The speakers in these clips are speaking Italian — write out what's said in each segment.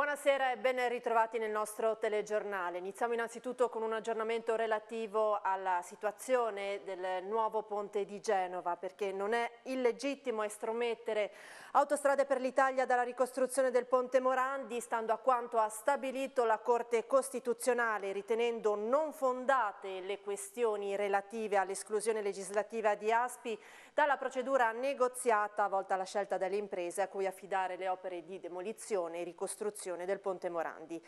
Buonasera e ben ritrovati nel nostro telegiornale. Iniziamo innanzitutto con un aggiornamento relativo alla situazione del nuovo ponte di Genova, perché non è illegittimo estromettere Autostrade per l'Italia dalla ricostruzione del ponte Morandi, stando a quanto ha stabilito la Corte Costituzionale, ritenendo non fondate le questioni relative all'esclusione legislativa di Aspi dalla procedura negoziata volta alla scelta delle imprese a cui affidare le opere di demolizione e ricostruzione del Ponte Morandi.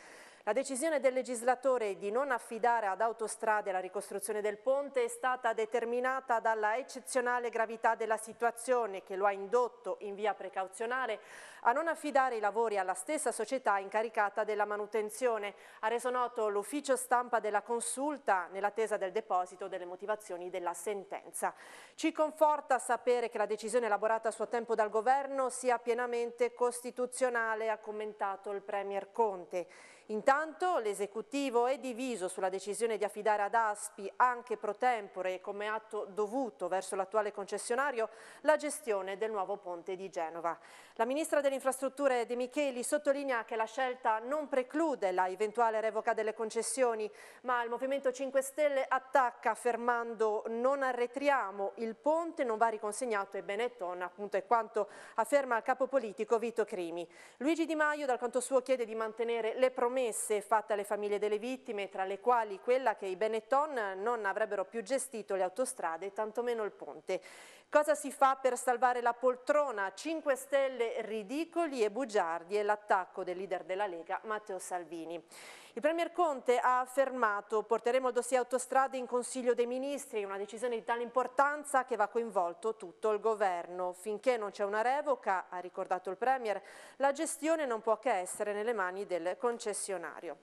La decisione del legislatore di non affidare ad autostrade la ricostruzione del ponte è stata determinata dalla eccezionale gravità della situazione che lo ha indotto in via precauzionale a non affidare i lavori alla stessa società incaricata della manutenzione. Ha reso noto l'ufficio stampa della consulta nell'attesa del deposito delle motivazioni della sentenza. Ci conforta sapere che la decisione elaborata a suo tempo dal governo sia pienamente costituzionale, ha commentato il Premier Conte. Intanto l'esecutivo è diviso sulla decisione di affidare ad ASPI, anche pro tempore e come atto dovuto verso l'attuale concessionario, la gestione del nuovo ponte di Genova. La ministra delle Infrastrutture De Micheli sottolinea che la scelta non preclude la eventuale revoca delle concessioni, ma il Movimento 5 Stelle attacca affermando non arretriamo, il ponte non va riconsegnato e Benetton, appunto è quanto afferma il capo politico Vito Crimi. Luigi Di Maio dal canto suo chiede di mantenere le promesse promesse fatte alle famiglie delle vittime, tra le quali quella che i Benetton non avrebbero più gestito le autostrade, tantomeno il ponte. Cosa si fa per salvare la poltrona? 5 Stelle ridicoli e bugiardi e l'attacco del leader della Lega Matteo Salvini. Il Premier Conte ha affermato porteremo il dossier autostrade in Consiglio dei Ministri, una decisione di tale importanza che va coinvolto tutto il governo. Finché non c'è una revoca, ha ricordato il Premier, la gestione non può che essere nelle mani del concessionario.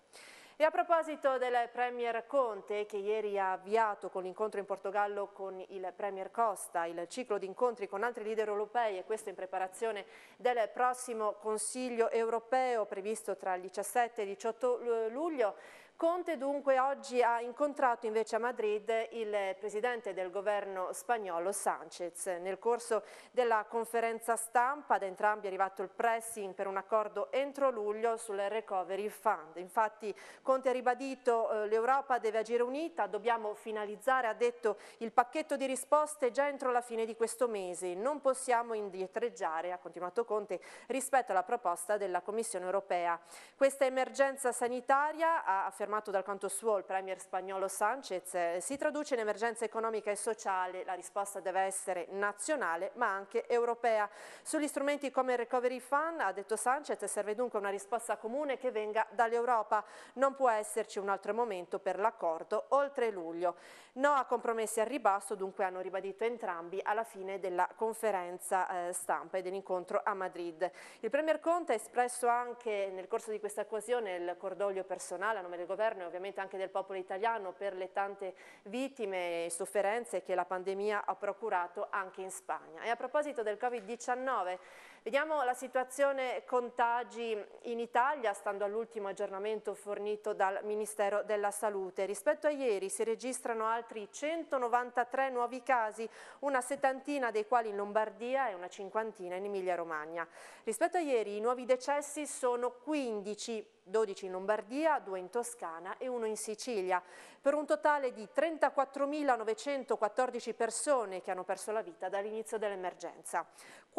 E a proposito del Premier Conte, che ieri ha avviato con l'incontro in Portogallo con il Premier Costa il ciclo di incontri con altri leader europei e questo in preparazione del prossimo Consiglio europeo previsto tra il 17 e il 18 eh, luglio, Conte dunque oggi ha incontrato invece a Madrid il presidente del governo spagnolo Sanchez. Nel corso della conferenza stampa da entrambi è arrivato il pressing per un accordo entro luglio sul recovery fund. Infatti Conte ha ribadito eh, l'Europa deve agire unita, dobbiamo finalizzare, ha detto, il pacchetto di risposte già entro la fine di questo mese. Non possiamo indietreggiare, ha continuato Conte, rispetto alla proposta della Commissione europea. Questa emergenza sanitaria ha affermato fermato dal canto suo il premier spagnolo Sanchez, eh, si traduce in emergenza economica e sociale, la risposta deve essere nazionale ma anche europea. Sugli strumenti come il Recovery Fund, ha detto Sanchez, serve dunque una risposta comune che venga dall'Europa. Non può esserci un altro momento per l'accordo oltre luglio. No a compromessi al ribasso, dunque hanno ribadito entrambi alla fine della conferenza eh, stampa e dell'incontro a Madrid. Il premier Conte ha espresso anche nel corso di questa occasione il cordoglio personale a nome del governo governo e ovviamente anche del popolo italiano per le tante vittime e sofferenze che la pandemia ha procurato anche in Spagna. E a proposito del Covid-19, Vediamo la situazione contagi in Italia, stando all'ultimo aggiornamento fornito dal Ministero della Salute. Rispetto a ieri si registrano altri 193 nuovi casi, una settantina dei quali in Lombardia e una cinquantina in Emilia-Romagna. Rispetto a ieri i nuovi decessi sono 15, 12 in Lombardia, 2 in Toscana e 1 in Sicilia, per un totale di 34.914 persone che hanno perso la vita dall'inizio dell'emergenza.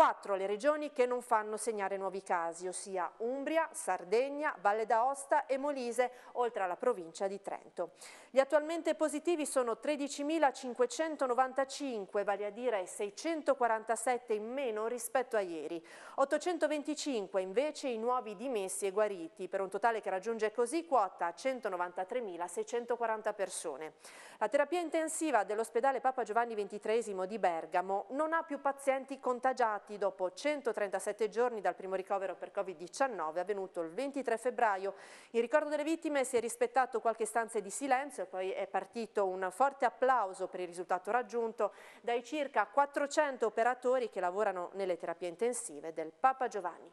Quattro le regioni che non fanno segnare nuovi casi, ossia Umbria, Sardegna, Valle d'Aosta e Molise, oltre alla provincia di Trento. Gli attualmente positivi sono 13.595, vale a dire 647 in meno rispetto a ieri. 825 invece i nuovi dimessi e guariti, per un totale che raggiunge così quota 193.640 persone. La terapia intensiva dell'ospedale Papa Giovanni XXIII di Bergamo non ha più pazienti contagiati infatti dopo 137 giorni dal primo ricovero per Covid-19 avvenuto il 23 febbraio. In ricordo delle vittime si è rispettato qualche stanza di silenzio e poi è partito un forte applauso per il risultato raggiunto dai circa 400 operatori che lavorano nelle terapie intensive del Papa Giovanni.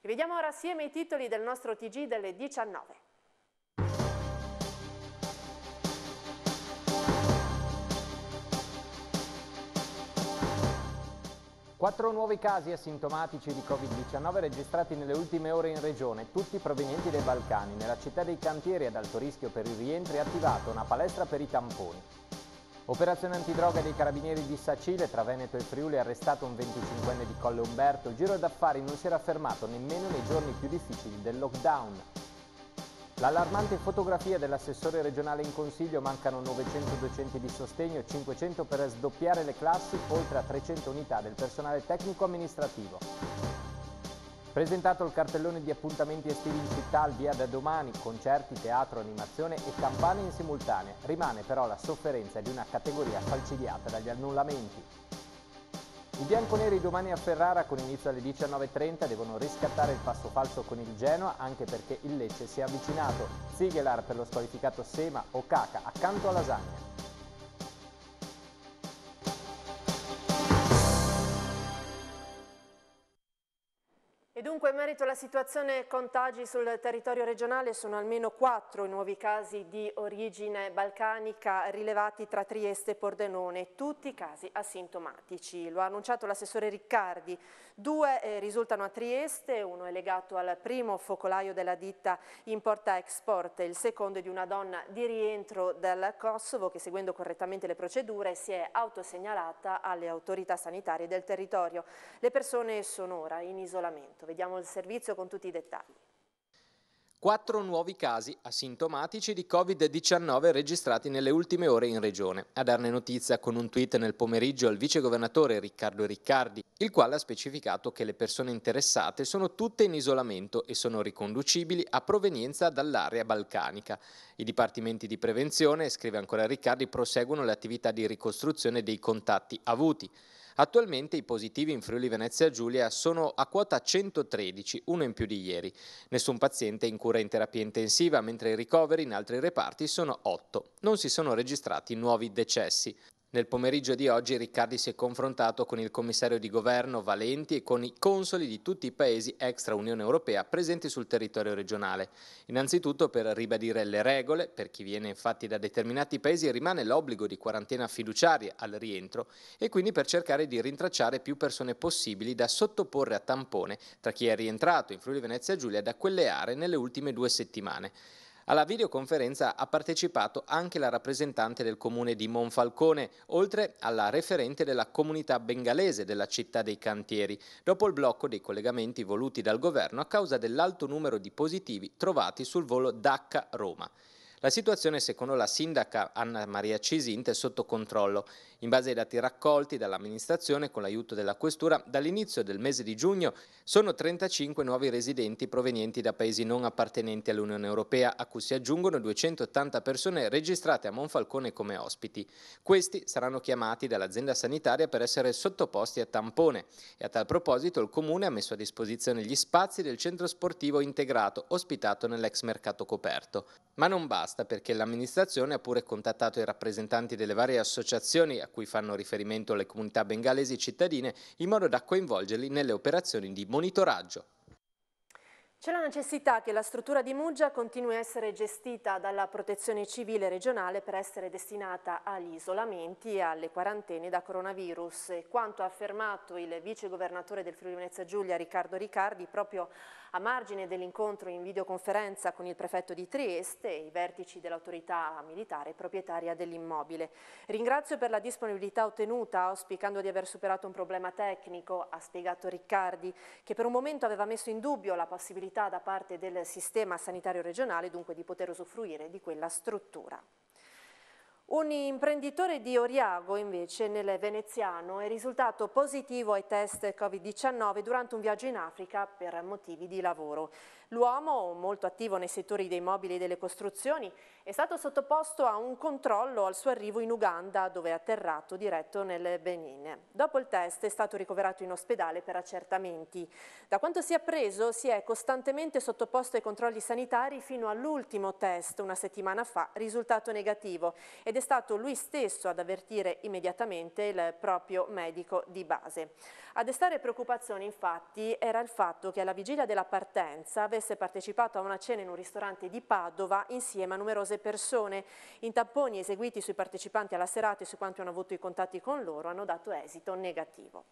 Rivediamo ora assieme i titoli del nostro TG delle 19. Quattro nuovi casi asintomatici di Covid-19 registrati nelle ultime ore in regione, tutti provenienti dai Balcani. Nella città dei cantieri ad alto rischio per i rientri è attivata una palestra per i tamponi. Operazione antidroga dei carabinieri di Sacile, tra Veneto e Friuli, è arrestato un 25enne di Colle Umberto. Il giro d'affari non si era fermato nemmeno nei giorni più difficili del lockdown. L'allarmante fotografia dell'assessore regionale in consiglio mancano 900 docenti di sostegno 500 per sdoppiare le classi, oltre a 300 unità del personale tecnico-amministrativo. Presentato il cartellone di appuntamenti estivi in città al via da domani, concerti, teatro, animazione e campane in simultanea. Rimane però la sofferenza di una categoria falcidiata dagli annullamenti. I bianconeri domani a Ferrara con inizio alle 19.30 devono riscattare il passo falso con il Genoa anche perché il Lecce si è avvicinato. Sigelar per lo squalificato Sema, o Caca accanto a Lasagna. Dunque, in merito alla situazione contagi sul territorio regionale, sono almeno quattro i nuovi casi di origine balcanica rilevati tra Trieste e Pordenone, tutti casi asintomatici. Lo ha annunciato l'assessore Riccardi. Due eh, risultano a Trieste, uno è legato al primo focolaio della ditta Importa Export, il secondo è di una donna di rientro dal Kosovo che, seguendo correttamente le procedure, si è autosegnalata alle autorità sanitarie del territorio. Le persone sono ora in isolamento. Vediamo il servizio con tutti i dettagli. Quattro nuovi casi asintomatici di Covid-19 registrati nelle ultime ore in regione. A darne notizia con un tweet nel pomeriggio al vice governatore Riccardo Riccardi, il quale ha specificato che le persone interessate sono tutte in isolamento e sono riconducibili a provenienza dall'area balcanica. I dipartimenti di prevenzione, scrive ancora Riccardi, proseguono le attività di ricostruzione dei contatti avuti. Attualmente i positivi in Friuli Venezia Giulia sono a quota 113, uno in più di ieri. Nessun paziente in cura in terapia intensiva, mentre i ricoveri in altri reparti sono 8. Non si sono registrati nuovi decessi. Nel pomeriggio di oggi Riccardi si è confrontato con il commissario di governo Valenti e con i consoli di tutti i paesi extra Unione Europea presenti sul territorio regionale. Innanzitutto per ribadire le regole, per chi viene infatti da determinati paesi rimane l'obbligo di quarantena fiduciaria al rientro e quindi per cercare di rintracciare più persone possibili da sottoporre a tampone tra chi è rientrato in Friuli Venezia Giulia da quelle aree nelle ultime due settimane. Alla videoconferenza ha partecipato anche la rappresentante del comune di Monfalcone, oltre alla referente della comunità bengalese della città dei cantieri, dopo il blocco dei collegamenti voluti dal governo a causa dell'alto numero di positivi trovati sul volo Dacca-Roma. La situazione, secondo la sindaca Anna Maria Cisinte, è sotto controllo. In base ai dati raccolti dall'amministrazione con l'aiuto della Questura, dall'inizio del mese di giugno sono 35 nuovi residenti provenienti da paesi non appartenenti all'Unione Europea, a cui si aggiungono 280 persone registrate a Monfalcone come ospiti. Questi saranno chiamati dall'azienda sanitaria per essere sottoposti a tampone e a tal proposito il Comune ha messo a disposizione gli spazi del centro sportivo integrato ospitato nell'ex mercato coperto. Ma non basta basta perché l'amministrazione ha pure contattato i rappresentanti delle varie associazioni a cui fanno riferimento le comunità bengalesi cittadine in modo da coinvolgerli nelle operazioni di monitoraggio. C'è la necessità che la struttura di Muggia continui a essere gestita dalla protezione civile regionale per essere destinata agli isolamenti e alle quarantene da coronavirus. E quanto ha affermato il vice governatore del Friuli Venezia Giulia Riccardo Riccardi proprio a margine dell'incontro in videoconferenza con il prefetto di Trieste e i vertici dell'autorità militare proprietaria dell'immobile. Ringrazio per la disponibilità ottenuta, auspicando di aver superato un problema tecnico, ha spiegato Riccardi, che per un momento aveva messo in dubbio la possibilità possibilità da parte del sistema sanitario regionale dunque di poter usufruire di quella struttura. Un imprenditore di Oriago, invece, nel veneziano, è risultato positivo ai test Covid-19 durante un viaggio in Africa per motivi di lavoro. L'uomo, molto attivo nei settori dei mobili e delle costruzioni, è stato sottoposto a un controllo al suo arrivo in Uganda, dove è atterrato diretto nel Benin. Dopo il test è stato ricoverato in ospedale per accertamenti. Da quanto si è appreso, si è costantemente sottoposto ai controlli sanitari fino all'ultimo test, una settimana fa, risultato negativo, ed è stato lui stesso ad avvertire immediatamente il proprio medico di base. A destare preoccupazione, infatti, era il fatto che alla vigilia della partenza avesse partecipato a una cena in un ristorante di Padova insieme a numerose persone. In tamponi eseguiti sui partecipanti alla serata e su quanti hanno avuto i contatti con loro hanno dato esito negativo.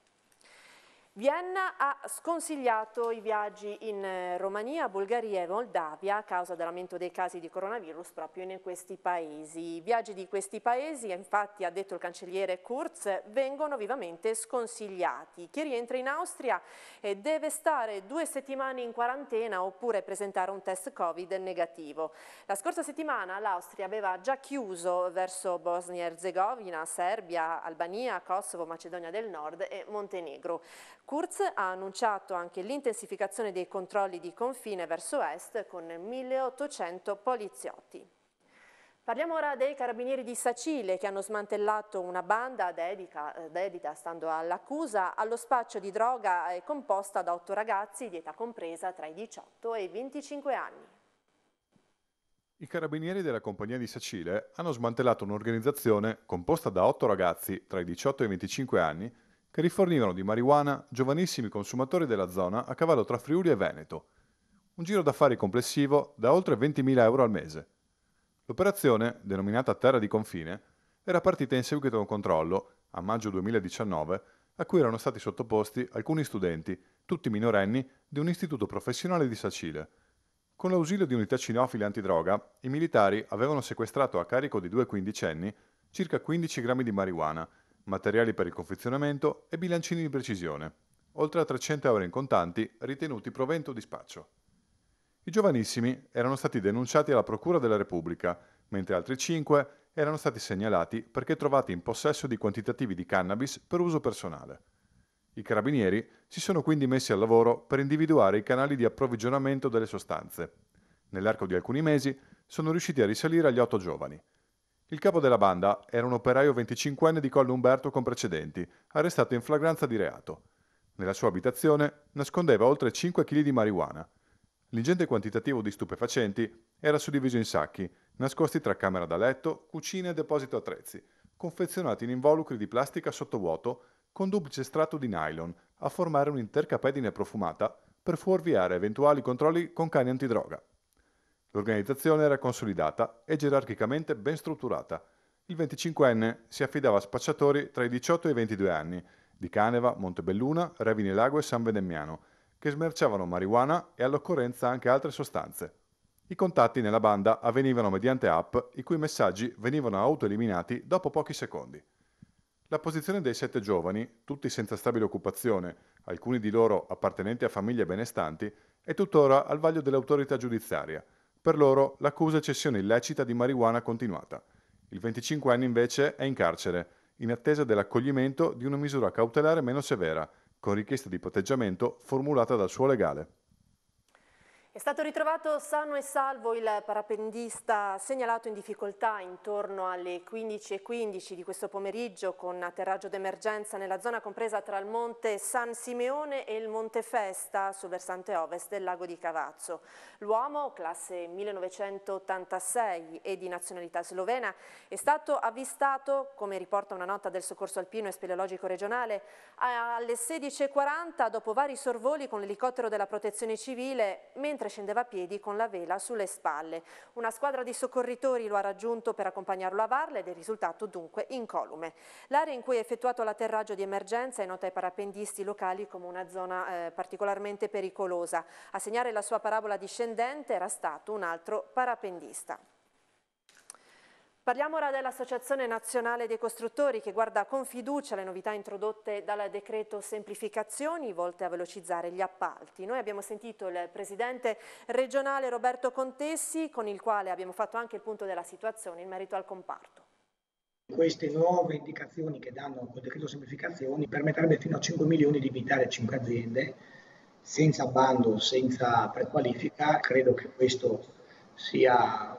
Vienna ha sconsigliato i viaggi in eh, Romania, Bulgaria e Moldavia a causa dell'aumento dei casi di coronavirus proprio in questi paesi. I viaggi di questi paesi, infatti, ha detto il cancelliere Kurz, vengono vivamente sconsigliati. Chi rientra in Austria eh, deve stare due settimane in quarantena oppure presentare un test Covid negativo. La scorsa settimana l'Austria aveva già chiuso verso Bosnia-Herzegovina, e Serbia, Albania, Kosovo, Macedonia del Nord e Montenegro. Kurz ha annunciato anche l'intensificazione dei controlli di confine verso est con 1800 poliziotti. Parliamo ora dei carabinieri di Sacile che hanno smantellato una banda dedica, eh, dedita, stando all'accusa, allo spaccio di droga eh, composta da otto ragazzi di età compresa tra i 18 e i 25 anni. I carabinieri della compagnia di Sacile hanno smantellato un'organizzazione composta da otto ragazzi tra i 18 e i 25 anni che rifornivano di marijuana giovanissimi consumatori della zona a cavallo tra Friuli e Veneto. Un giro d'affari complessivo da oltre 20.000 euro al mese. L'operazione, denominata Terra di Confine, era partita in seguito a un controllo, a maggio 2019, a cui erano stati sottoposti alcuni studenti, tutti minorenni, di un istituto professionale di Sacile. Con l'ausilio di unità cinofile antidroga, i militari avevano sequestrato a carico di due quindicenni circa 15 grammi di marijuana materiali per il confezionamento e bilancini di precisione, oltre a 300 euro in contanti ritenuti provento di spaccio. I giovanissimi erano stati denunciati alla Procura della Repubblica, mentre altri 5 erano stati segnalati perché trovati in possesso di quantitativi di cannabis per uso personale. I carabinieri si sono quindi messi al lavoro per individuare i canali di approvvigionamento delle sostanze. Nell'arco di alcuni mesi sono riusciti a risalire agli otto giovani, il capo della banda era un operaio 25enne di Collo Umberto con precedenti, arrestato in flagranza di reato. Nella sua abitazione nascondeva oltre 5 kg di marijuana. L'ingente quantitativo di stupefacenti era suddiviso in sacchi, nascosti tra camera da letto, cucina e deposito attrezzi, confezionati in involucri di plastica sottovuoto con duplice strato di nylon a formare un'intercapedine profumata per fuorviare eventuali controlli con cani antidroga. L'organizzazione era consolidata e gerarchicamente ben strutturata. Il 25enne si affidava a spacciatori tra i 18 e i 22 anni di Caneva, Montebelluna, Ravine Lago e San Vendemmiano, che smerciavano marijuana e all'occorrenza anche altre sostanze. I contatti nella banda avvenivano mediante app i cui messaggi venivano autoeliminati dopo pochi secondi. La posizione dei sette giovani, tutti senza stabile occupazione, alcuni di loro appartenenti a famiglie benestanti, è tuttora al vaglio dell'autorità giudiziaria – per loro l'accusa è cessione illecita di marijuana continuata. Il 25enne invece è in carcere, in attesa dell'accoglimento di una misura cautelare meno severa, con richiesta di patteggiamento formulata dal suo legale. È stato ritrovato sano e salvo il parapendista segnalato in difficoltà intorno alle 15.15 .15 di questo pomeriggio con atterraggio d'emergenza nella zona compresa tra il monte San Simeone e il monte Festa sul versante ovest del lago di Cavazzo. L'uomo, classe 1986 e di nazionalità slovena, è stato avvistato, come riporta una nota del soccorso alpino e speleologico regionale, alle 16.40 dopo vari sorvoli con l'elicottero della protezione civile mentre mentre scendeva a piedi con la vela sulle spalle. Una squadra di soccorritori lo ha raggiunto per accompagnarlo a Varla ed è risultato dunque incolume. L'area in cui è effettuato l'atterraggio di emergenza è nota ai parapendisti locali come una zona eh, particolarmente pericolosa. A segnare la sua parabola discendente era stato un altro parapendista. Parliamo ora dell'Associazione Nazionale dei Costruttori che guarda con fiducia le novità introdotte dal decreto semplificazioni volte a velocizzare gli appalti. Noi abbiamo sentito il presidente regionale Roberto Contessi con il quale abbiamo fatto anche il punto della situazione in merito al comparto. Queste nuove indicazioni che danno col decreto semplificazioni permetterebbe fino a 5 milioni di invitare 5 aziende senza bando, senza prequalifica. Credo che questo sia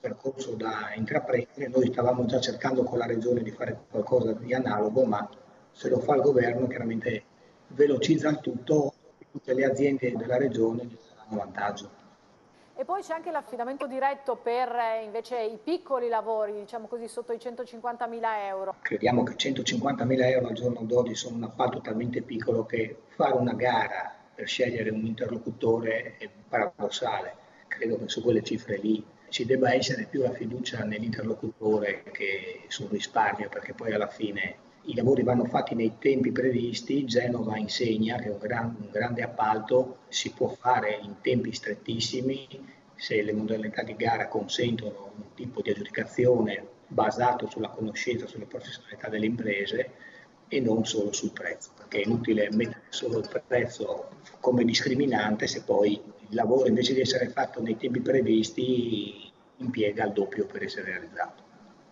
percorso da intraprendere, noi stavamo già cercando con la regione di fare qualcosa di analogo, ma se lo fa il governo chiaramente velocizza il tutto, tutte le aziende della regione ne saranno vantaggio. E poi c'è anche l'affidamento diretto per eh, invece i piccoli lavori, diciamo così, sotto i 150.000 euro. Crediamo che 150.000 euro al giorno d'oggi sono un appalto talmente piccolo che fare una gara per scegliere un interlocutore è paradossale. Credo che su quelle cifre lì ci debba essere più la fiducia nell'interlocutore che sul risparmio, perché poi alla fine i lavori vanno fatti nei tempi previsti, Genova insegna che un, gran, un grande appalto si può fare in tempi strettissimi se le modalità di gara consentono un tipo di aggiudicazione basato sulla conoscenza, sulle professionalità delle imprese e non solo sul prezzo, perché è inutile mettere solo il prezzo come discriminante se poi il lavoro invece di essere fatto nei tempi previsti impiega il doppio per essere realizzato.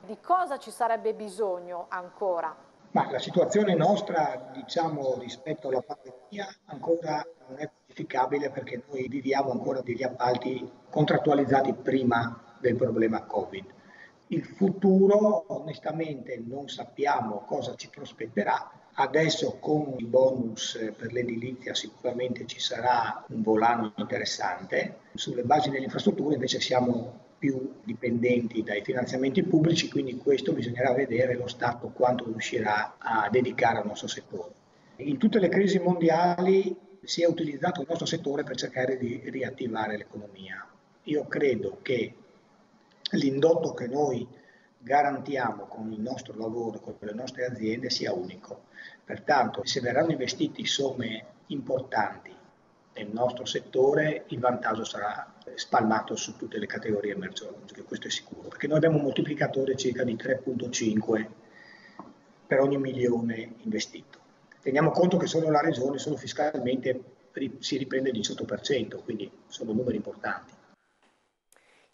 Di cosa ci sarebbe bisogno ancora? Ma la situazione nostra, diciamo, rispetto alla pandemia ancora non è verificabile perché noi viviamo ancora degli appalti contrattualizzati prima del problema Covid. Il futuro, onestamente, non sappiamo cosa ci prospetterà, Adesso con il bonus per l'edilizia sicuramente ci sarà un volano interessante. Sulle basi delle infrastrutture invece siamo più dipendenti dai finanziamenti pubblici, quindi questo bisognerà vedere lo Stato quanto riuscirà a dedicare al nostro settore. In tutte le crisi mondiali si è utilizzato il nostro settore per cercare di riattivare l'economia. Io credo che l'indotto che noi garantiamo con il nostro lavoro, con le nostre aziende, sia unico. Pertanto, se verranno investiti somme importanti nel nostro settore, il vantaggio sarà spalmato su tutte le categorie merceologiche, questo è sicuro, perché noi abbiamo un moltiplicatore circa di 3.5 per ogni milione investito. Teniamo conto che solo la regione, solo fiscalmente, si riprende il 18%, quindi sono numeri importanti.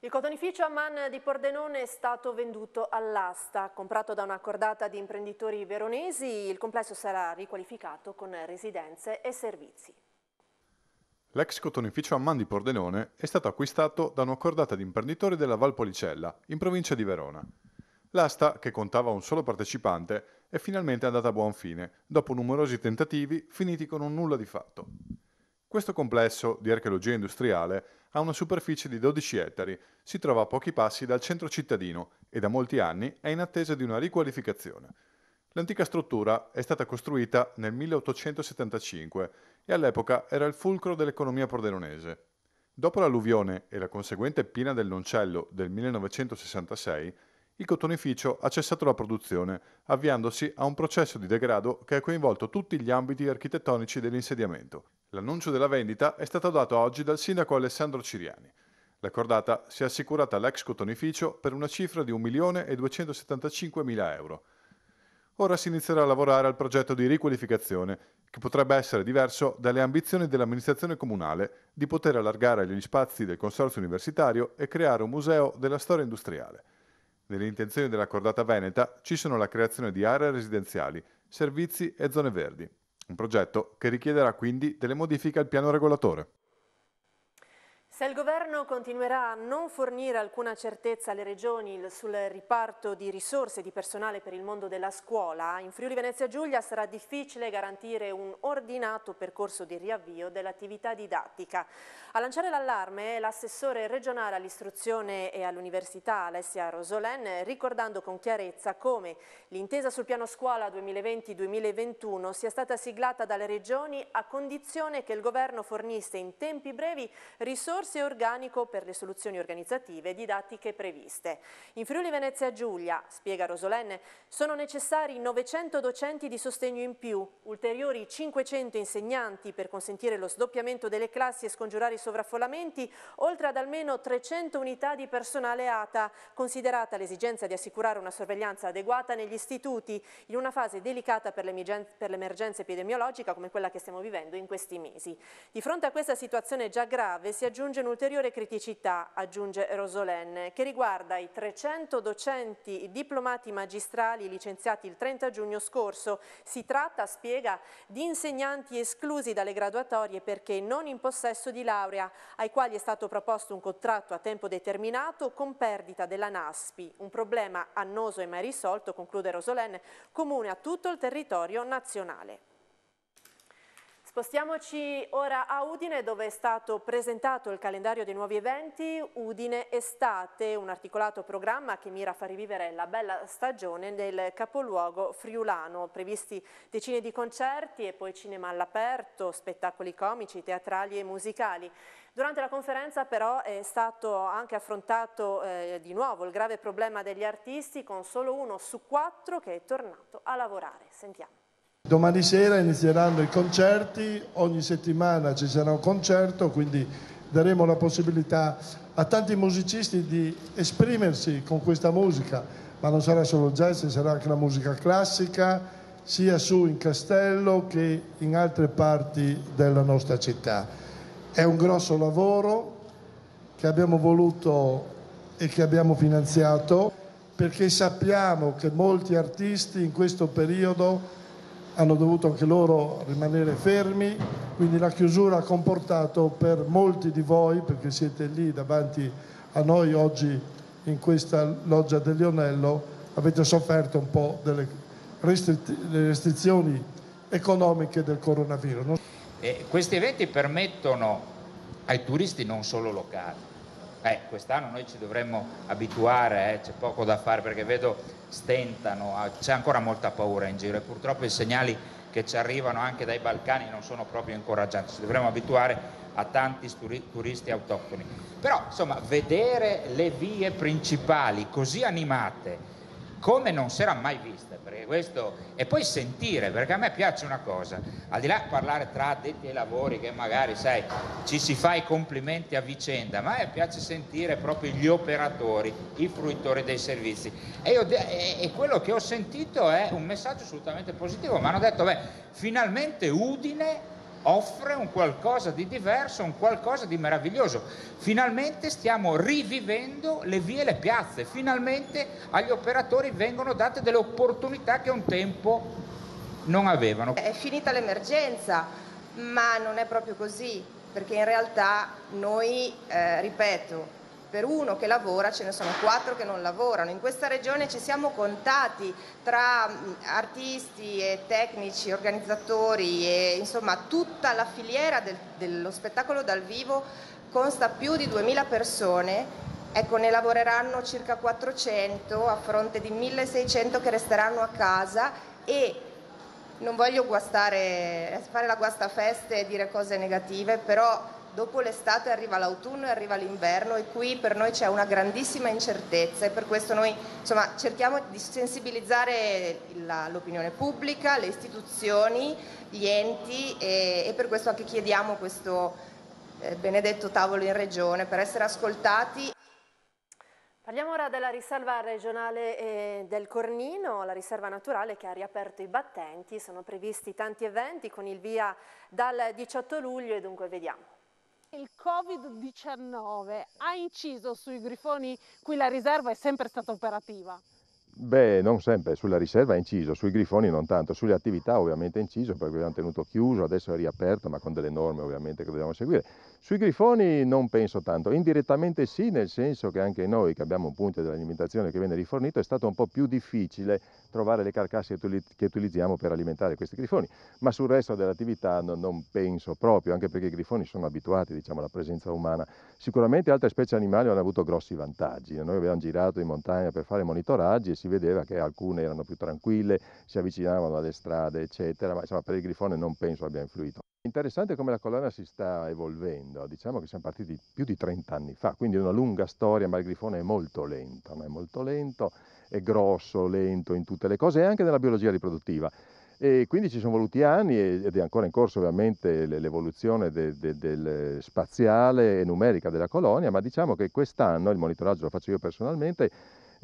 Il cotonificio a Man di Pordenone è stato venduto all'asta. Comprato da una cordata di imprenditori veronesi, il complesso sarà riqualificato con residenze e servizi. L'ex cotonificio a Man di Pordenone è stato acquistato da una cordata di imprenditori della Valpolicella, in provincia di Verona. L'asta, che contava un solo partecipante, è finalmente andata a buon fine, dopo numerosi tentativi finiti con un nulla di fatto. Questo complesso di archeologia industriale ha una superficie di 12 ettari, si trova a pochi passi dal centro cittadino e da molti anni è in attesa di una riqualificazione. L'antica struttura è stata costruita nel 1875 e all'epoca era il fulcro dell'economia pordenonese. Dopo l'alluvione e la conseguente piena del Noncello del 1966, il cotonificio ha cessato la produzione, avviandosi a un processo di degrado che ha coinvolto tutti gli ambiti architettonici dell'insediamento. L'annuncio della vendita è stato dato oggi dal sindaco Alessandro Ciriani. La cordata si è assicurata all'ex cotonificio per una cifra di 1.275.000 euro. Ora si inizierà a lavorare al progetto di riqualificazione, che potrebbe essere diverso dalle ambizioni dell'amministrazione comunale di poter allargare gli spazi del consorzio universitario e creare un museo della storia industriale. Nelle intenzioni della cordata veneta ci sono la creazione di aree residenziali, servizi e zone verdi. Un progetto che richiederà quindi delle modifiche al piano regolatore. Se il governo continuerà a non fornire alcuna certezza alle regioni sul riparto di risorse e di personale per il mondo della scuola, in Friuli Venezia Giulia sarà difficile garantire un ordinato percorso di riavvio dell'attività didattica. A lanciare l'allarme l'assessore regionale all'istruzione e all'università Alessia Rosolen, ricordando con chiarezza come l'intesa sul piano scuola 2020-2021 sia stata siglata dalle regioni a condizione che il governo fornisse in tempi brevi risorse e organico per le soluzioni organizzative e didattiche previste. In Friuli Venezia Giulia, spiega Rosolenne, sono necessari 900 docenti di sostegno in più, ulteriori 500 insegnanti per consentire lo sdoppiamento delle classi e scongiurare i sovraffollamenti, oltre ad almeno 300 unità di personale ATA, considerata l'esigenza di assicurare una sorveglianza adeguata negli istituti in una fase delicata per l'emergenza epidemiologica come quella che stiamo vivendo in questi mesi. Di fronte a questa situazione già grave si aggiunge Sorge un'ulteriore criticità, aggiunge Rosolenne, che riguarda i 300 docenti diplomati magistrali licenziati il 30 giugno scorso. Si tratta, spiega, di insegnanti esclusi dalle graduatorie perché non in possesso di laurea, ai quali è stato proposto un contratto a tempo determinato con perdita della NASPI, un problema annoso e mai risolto, conclude Rosolenne, comune a tutto il territorio nazionale. Spostiamoci ora a Udine dove è stato presentato il calendario dei nuovi eventi Udine Estate, un articolato programma che mira a far rivivere la bella stagione nel capoluogo friulano. Previsti decine di concerti e poi cinema all'aperto, spettacoli comici, teatrali e musicali. Durante la conferenza però è stato anche affrontato eh, di nuovo il grave problema degli artisti con solo uno su quattro che è tornato a lavorare. Sentiamo. Domani sera inizieranno i concerti, ogni settimana ci sarà un concerto, quindi daremo la possibilità a tanti musicisti di esprimersi con questa musica, ma non sarà solo jazz, sarà anche la musica classica, sia su in Castello che in altre parti della nostra città. È un grosso lavoro che abbiamo voluto e che abbiamo finanziato perché sappiamo che molti artisti in questo periodo hanno dovuto anche loro rimanere fermi, quindi la chiusura ha comportato per molti di voi, perché siete lì davanti a noi oggi in questa loggia del Lionello, avete sofferto un po' delle, restrizioni economiche del coronavirus. Eh, questi eventi permettono ai turisti non solo locali, eh, quest'anno noi ci dovremmo abituare, eh, c'è poco da fare perché vedo stentano, ah, c'è ancora molta paura in giro e purtroppo i segnali che ci arrivano anche dai Balcani non sono proprio incoraggianti, ci dovremmo abituare a tanti turisti autoctoni. Però insomma vedere le vie principali così animate, come non si era mai vista, questo... e poi sentire, perché a me piace una cosa, al di là di parlare tra detti ai lavori che magari sai, ci si fa i complimenti a vicenda, ma a me piace sentire proprio gli operatori, i fruitori dei servizi e, io, e, e quello che ho sentito è un messaggio assolutamente positivo, mi hanno detto beh, finalmente Udine offre un qualcosa di diverso, un qualcosa di meraviglioso. Finalmente stiamo rivivendo le vie e le piazze, finalmente agli operatori vengono date delle opportunità che un tempo non avevano. È finita l'emergenza, ma non è proprio così, perché in realtà noi, eh, ripeto, per uno che lavora ce ne sono quattro che non lavorano. In questa regione ci siamo contati tra artisti e tecnici, organizzatori e insomma tutta la filiera del, dello spettacolo dal vivo consta più di 2000 persone Ecco, ne lavoreranno circa 400 a fronte di 1600 che resteranno a casa e non voglio guastare, fare la guastafeste e dire cose negative, però dopo l'estate arriva l'autunno e arriva l'inverno e qui per noi c'è una grandissima incertezza e per questo noi insomma, cerchiamo di sensibilizzare l'opinione pubblica, le istituzioni, gli enti e, e per questo anche chiediamo questo eh, benedetto tavolo in regione per essere ascoltati. Parliamo ora della riserva regionale eh, del Cornino, la riserva naturale che ha riaperto i battenti, sono previsti tanti eventi con il via dal 18 luglio e dunque vediamo. Il Covid-19 ha inciso sui grifoni cui la riserva è sempre stata operativa? Beh, non sempre, sulla riserva è inciso, sui grifoni non tanto, sulle attività ovviamente è inciso perché abbiamo tenuto chiuso, adesso è riaperto ma con delle norme ovviamente che dobbiamo seguire. Sui grifoni non penso tanto, indirettamente sì, nel senso che anche noi che abbiamo un punto dell'alimentazione che viene rifornito è stato un po' più difficile trovare le carcasse che utilizziamo per alimentare questi grifoni, ma sul resto dell'attività no, non penso proprio, anche perché i grifoni sono abituati diciamo, alla presenza umana. Sicuramente altre specie animali hanno avuto grossi vantaggi, noi abbiamo girato in montagna per fare monitoraggi e si vedeva che alcune erano più tranquille, si avvicinavano alle strade, eccetera, ma insomma, per il grifone non penso abbia influito. Interessante come la collana si sta evolvendo, diciamo che siamo partiti più di 30 anni fa, quindi è una lunga storia, ma il grifone è molto lento, è molto lento, è grosso, lento in tutte le cose e anche nella biologia riproduttiva. E quindi ci sono voluti anni ed è ancora in corso ovviamente l'evoluzione de, de, del spaziale e numerica della colonia, ma diciamo che quest'anno, il monitoraggio lo faccio io personalmente,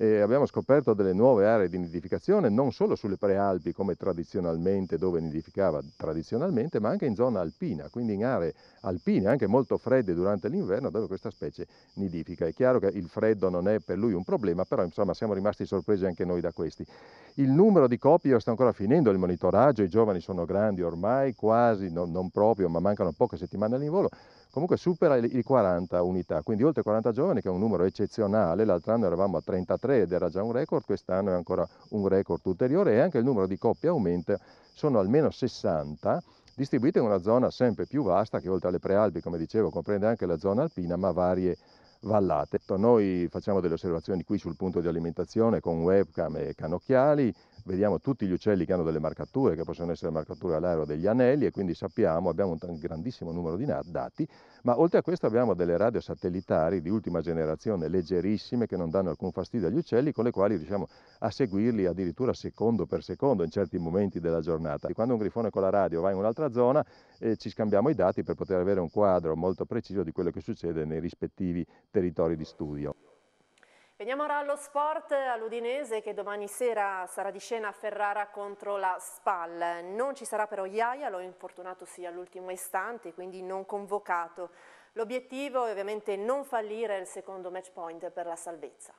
eh, abbiamo scoperto delle nuove aree di nidificazione non solo sulle prealpi come tradizionalmente dove nidificava tradizionalmente ma anche in zona alpina quindi in aree alpine anche molto fredde durante l'inverno dove questa specie nidifica è chiaro che il freddo non è per lui un problema però insomma siamo rimasti sorpresi anche noi da questi il numero di copie sta ancora finendo il monitoraggio i giovani sono grandi ormai quasi non, non proprio ma mancano poche settimane all'involo comunque supera i 40 unità, quindi oltre 40 giovani che è un numero eccezionale, l'altro anno eravamo a 33 ed era già un record, quest'anno è ancora un record ulteriore e anche il numero di coppie aumenta, sono almeno 60 distribuite in una zona sempre più vasta che oltre alle prealpi, come dicevo, comprende anche la zona alpina, ma varie vallate. Noi facciamo delle osservazioni qui sul punto di alimentazione con webcam e canocchiali, vediamo tutti gli uccelli che hanno delle marcature, che possono essere marcature all'aereo degli anelli e quindi sappiamo, abbiamo un grandissimo numero di dati, ma oltre a questo abbiamo delle radio satellitari di ultima generazione, leggerissime, che non danno alcun fastidio agli uccelli, con le quali riusciamo a seguirli addirittura secondo per secondo in certi momenti della giornata. E quando un grifone con la radio va in un'altra zona eh, ci scambiamo i dati per poter avere un quadro molto preciso di quello che succede nei rispettivi territori di studio. Veniamo ora allo sport, all'Udinese che domani sera sarà di scena a Ferrara contro la Spal. Non ci sarà però Iaia, l'ho infortunato sia all'ultimo istante, quindi non convocato. L'obiettivo è ovviamente non fallire il secondo match point per la salvezza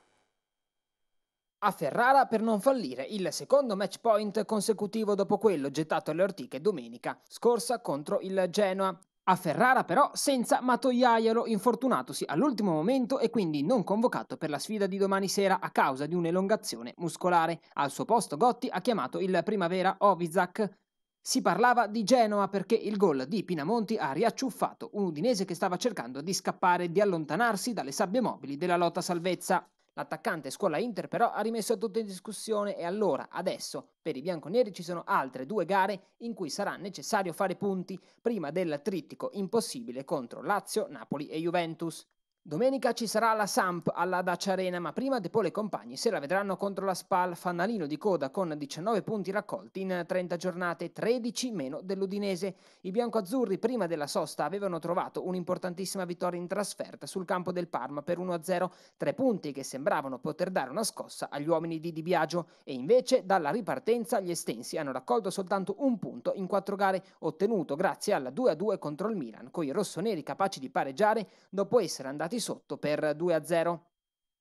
a Ferrara per non fallire il secondo match point consecutivo dopo quello gettato alle ortiche domenica scorsa contro il Genoa. A Ferrara però senza Matoiaiolo, infortunatosi all'ultimo momento e quindi non convocato per la sfida di domani sera a causa di un'elongazione muscolare. Al suo posto Gotti ha chiamato il primavera Ovizak. Si parlava di Genova perché il gol di Pinamonti ha riacciuffato un udinese che stava cercando di scappare e di allontanarsi dalle sabbie mobili della lotta salvezza. L'attaccante scuola Inter però ha rimesso tutto in discussione e allora, adesso, per i bianconeri ci sono altre due gare in cui sarà necessario fare punti prima del trittico impossibile contro Lazio, Napoli e Juventus. Domenica ci sarà la Samp alla Dacia Arena, ma prima De Pole e compagni se la vedranno contro la Spal, fanalino di coda con 19 punti raccolti in 30 giornate, 13 meno dell'Udinese. I biancoazzurri prima della sosta avevano trovato un'importantissima vittoria in trasferta sul campo del Parma per 1-0, tre punti che sembravano poter dare una scossa agli uomini di Di Biagio e invece dalla ripartenza gli estensi hanno raccolto soltanto un punto in quattro gare, ottenuto grazie alla 2-2 contro il Milan, con rossoneri capaci di pareggiare dopo essere andati sotto per 2-0.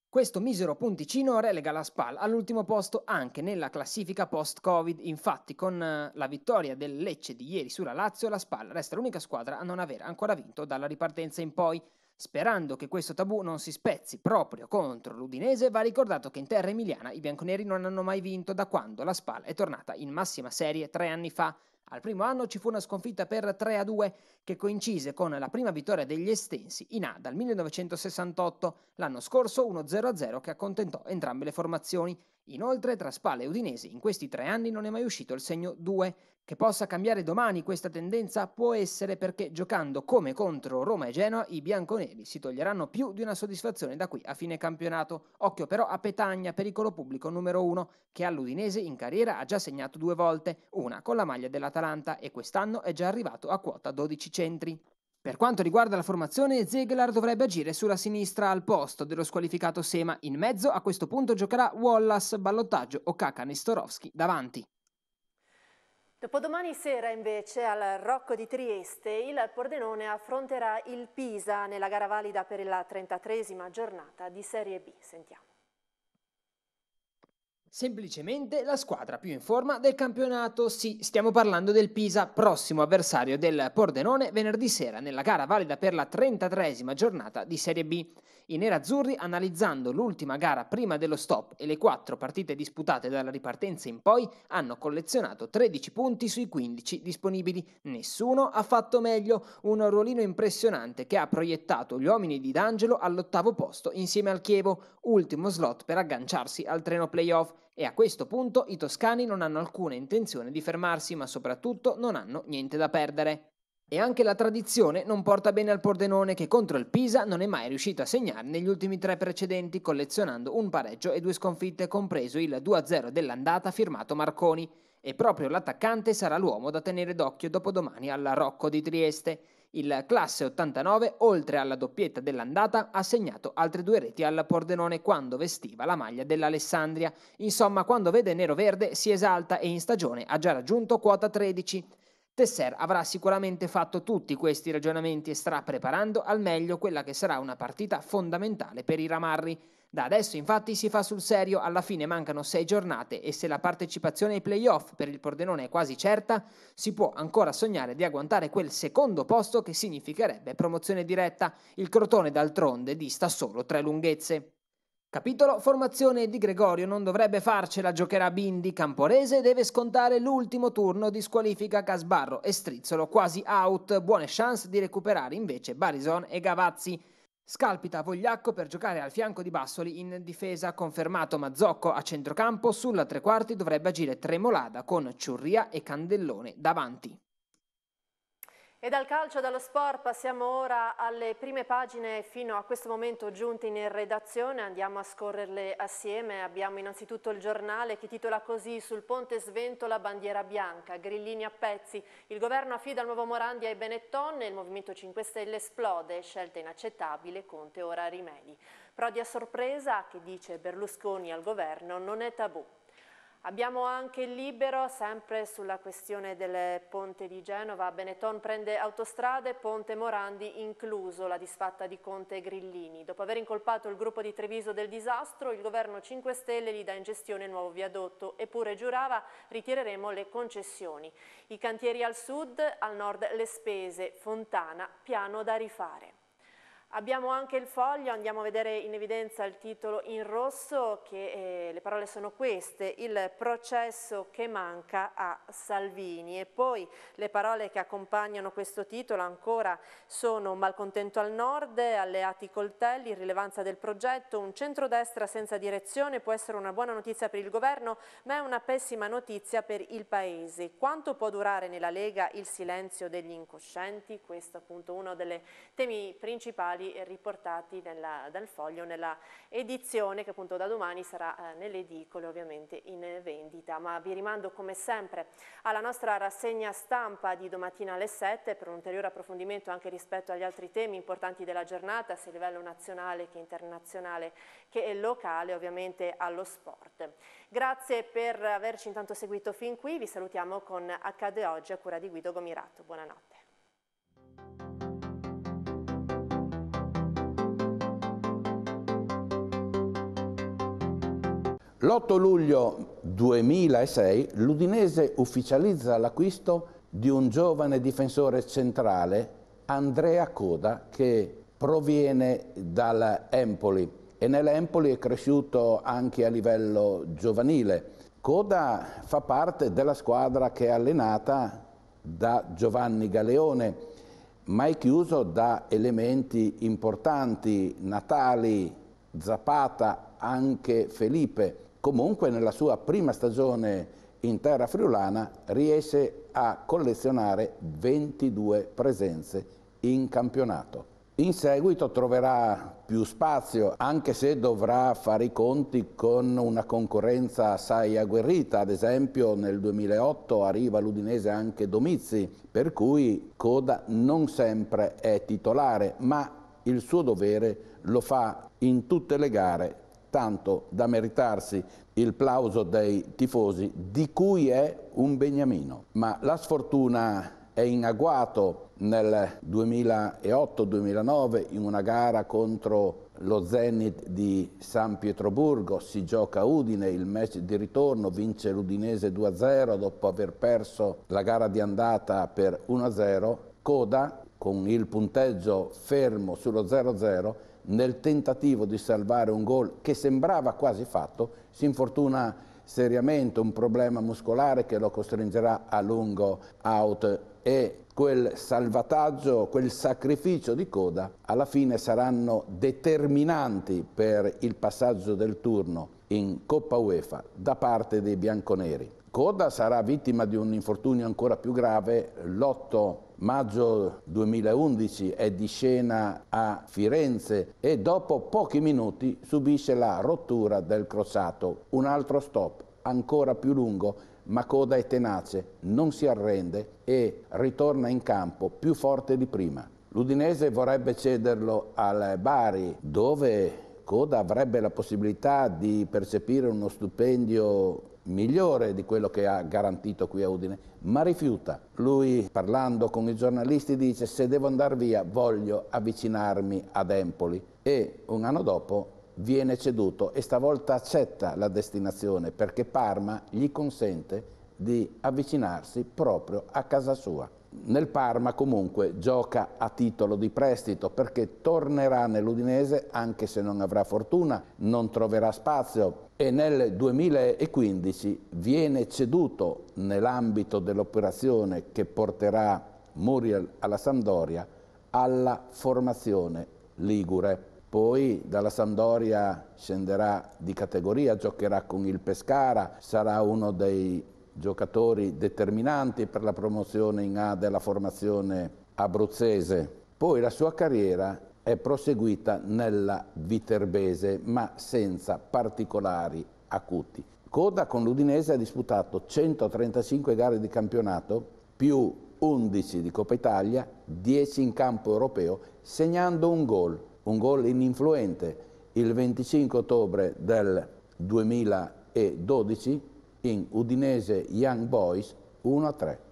Questo misero punticino relega la SPAL all'ultimo posto anche nella classifica post-Covid, infatti con eh, la vittoria del Lecce di ieri sulla Lazio la SPAL resta l'unica squadra a non aver ancora vinto dalla ripartenza in poi. Sperando che questo tabù non si spezzi proprio contro l'Udinese, va ricordato che in terra emiliana i bianconeri non hanno mai vinto da quando la Spal è tornata in massima serie tre anni fa. Al primo anno ci fu una sconfitta per 3-2 che coincise con la prima vittoria degli estensi in A dal 1968, l'anno scorso 1-0-0 che accontentò entrambe le formazioni. Inoltre tra Spal e Udinese in questi tre anni non è mai uscito il segno 2, che possa cambiare domani questa tendenza può essere perché giocando come contro Roma e Genoa i bianconeri si toglieranno più di una soddisfazione da qui a fine campionato. Occhio però a Petagna, pericolo pubblico numero uno, che all'Udinese in carriera ha già segnato due volte, una con la maglia dell'Atalanta e quest'anno è già arrivato a quota 12 centri. Per quanto riguarda la formazione, Zeglar dovrebbe agire sulla sinistra al posto dello squalificato Sema. In mezzo a questo punto giocherà Wallace, Ballottaggio, Okaka, Nestorovski davanti. Dopodomani sera invece al Rocco di Trieste il Pordenone affronterà il Pisa nella gara valida per la 33esima giornata di Serie B. Sentiamo. Semplicemente la squadra più in forma del campionato, sì, stiamo parlando del Pisa, prossimo avversario del Pordenone venerdì sera nella gara valida per la 33esima giornata di Serie B. I nerazzurri, analizzando l'ultima gara prima dello stop e le quattro partite disputate dalla ripartenza in poi, hanno collezionato 13 punti sui 15 disponibili. Nessuno ha fatto meglio, un ruolino impressionante che ha proiettato gli uomini di D'Angelo all'ottavo posto insieme al Chievo, ultimo slot per agganciarsi al treno playoff. E a questo punto i toscani non hanno alcuna intenzione di fermarsi, ma soprattutto non hanno niente da perdere. E anche la tradizione non porta bene al Pordenone che contro il Pisa non è mai riuscito a segnare negli ultimi tre precedenti collezionando un pareggio e due sconfitte compreso il 2-0 dell'andata firmato Marconi e proprio l'attaccante sarà l'uomo da tenere d'occhio dopodomani alla Rocco di Trieste. Il classe 89, oltre alla doppietta dell'andata, ha segnato altre due reti al Pordenone quando vestiva la maglia dell'Alessandria. Insomma, quando vede nero-verde si esalta e in stagione ha già raggiunto quota 13. Tesser avrà sicuramente fatto tutti questi ragionamenti e starà preparando al meglio quella che sarà una partita fondamentale per i Ramarri. Da adesso infatti si fa sul serio, alla fine mancano sei giornate e se la partecipazione ai playoff per il Pordenone è quasi certa, si può ancora sognare di agguantare quel secondo posto che significherebbe promozione diretta. Il Crotone d'altronde dista solo tre lunghezze. Capitolo formazione di Gregorio non dovrebbe farcela, giocherà Bindi, Camporese deve scontare l'ultimo turno di squalifica Casbarro e Strizzolo quasi out, buone chance di recuperare invece Barison e Gavazzi. Scalpita Vogliacco per giocare al fianco di Bassoli in difesa, confermato Mazzocco a centrocampo, sulla tre quarti dovrebbe agire Tremolada con Ciurria e Candellone davanti. E dal calcio, dallo sport, passiamo ora alle prime pagine fino a questo momento giunte in redazione, andiamo a scorrerle assieme, abbiamo innanzitutto il giornale che titola così sul ponte sventola bandiera bianca, grillini a pezzi, il governo affida il nuovo Morandi ai Benetton e il Movimento 5 Stelle esplode, scelta inaccettabile, Conte ora rimedi. Prodi a sorpresa che dice Berlusconi al governo non è tabù. Abbiamo anche il libero, sempre sulla questione del ponte di Genova, Benetton prende autostrade, Ponte Morandi incluso la disfatta di Conte e Grillini. Dopo aver incolpato il gruppo di Treviso del disastro, il governo 5 Stelle gli dà in gestione il nuovo viadotto, eppure giurava ritireremo le concessioni. I cantieri al sud, al nord le spese, Fontana, piano da rifare. Abbiamo anche il foglio, andiamo a vedere in evidenza il titolo in rosso, che eh, le parole sono queste, il processo che manca a Salvini. E poi le parole che accompagnano questo titolo ancora sono malcontento al nord, alleati coltelli, rilevanza del progetto, un centrodestra senza direzione può essere una buona notizia per il governo, ma è una pessima notizia per il Paese. Quanto può durare nella Lega il silenzio degli incoscienti? Questo appunto è uno dei temi principali giornali riportati nella, dal foglio nella edizione che appunto da domani sarà eh, nelle edicole ovviamente in vendita. Ma vi rimando come sempre alla nostra rassegna stampa di domattina alle 7 per un ulteriore approfondimento anche rispetto agli altri temi importanti della giornata, sia a livello nazionale che internazionale che locale, ovviamente allo sport. Grazie per averci intanto seguito fin qui, vi salutiamo con Accade Oggi a cura di Guido Gomirato. Buonanotte. L'8 luglio 2006 l'Udinese ufficializza l'acquisto di un giovane difensore centrale, Andrea Coda, che proviene dall'Empoli e nell'Empoli è cresciuto anche a livello giovanile. Coda fa parte della squadra che è allenata da Giovanni Galeone, ma è chiuso da elementi importanti, Natali, Zapata, anche Felipe comunque nella sua prima stagione in terra friulana riesce a collezionare 22 presenze in campionato. In seguito troverà più spazio, anche se dovrà fare i conti con una concorrenza assai agguerrita, ad esempio nel 2008 arriva l'Udinese anche Domizzi, per cui Coda non sempre è titolare, ma il suo dovere lo fa in tutte le gare tanto da meritarsi il plauso dei tifosi, di cui è un beniamino. Ma la sfortuna è in agguato nel 2008-2009 in una gara contro lo Zenit di San Pietroburgo, si gioca Udine, il match di ritorno vince l'Udinese 2-0 dopo aver perso la gara di andata per 1-0, coda con il punteggio fermo sullo 0-0 nel tentativo di salvare un gol che sembrava quasi fatto, si infortuna seriamente un problema muscolare che lo costringerà a lungo out e quel salvataggio, quel sacrificio di coda alla fine saranno determinanti per il passaggio del turno in Coppa UEFA da parte dei bianconeri. Coda sarà vittima di un infortunio ancora più grave l'8 maggio 2011 è di scena a Firenze e dopo pochi minuti subisce la rottura del crociato. Un altro stop ancora più lungo ma Coda è tenace, non si arrende e ritorna in campo più forte di prima. L'Udinese vorrebbe cederlo al Bari dove Coda avrebbe la possibilità di percepire uno stupendio migliore di quello che ha garantito qui a Udine, ma rifiuta. Lui parlando con i giornalisti dice se devo andare via voglio avvicinarmi ad Empoli e un anno dopo viene ceduto e stavolta accetta la destinazione perché Parma gli consente di avvicinarsi proprio a casa sua. Nel Parma comunque gioca a titolo di prestito perché tornerà nell'Udinese anche se non avrà fortuna, non troverà spazio, e nel 2015 viene ceduto nell'ambito dell'operazione che porterà Muriel alla Sampdoria alla formazione Ligure. Poi dalla Sampdoria scenderà di categoria, giocherà con il Pescara, sarà uno dei giocatori determinanti per la promozione in A della formazione abruzzese. Poi la sua carriera è proseguita nella Viterbese ma senza particolari acuti. Coda con l'Udinese ha disputato 135 gare di campionato più 11 di Coppa Italia, 10 in campo europeo, segnando un gol, un gol ininfluente il 25 ottobre del 2012 in Udinese Young Boys 1-3.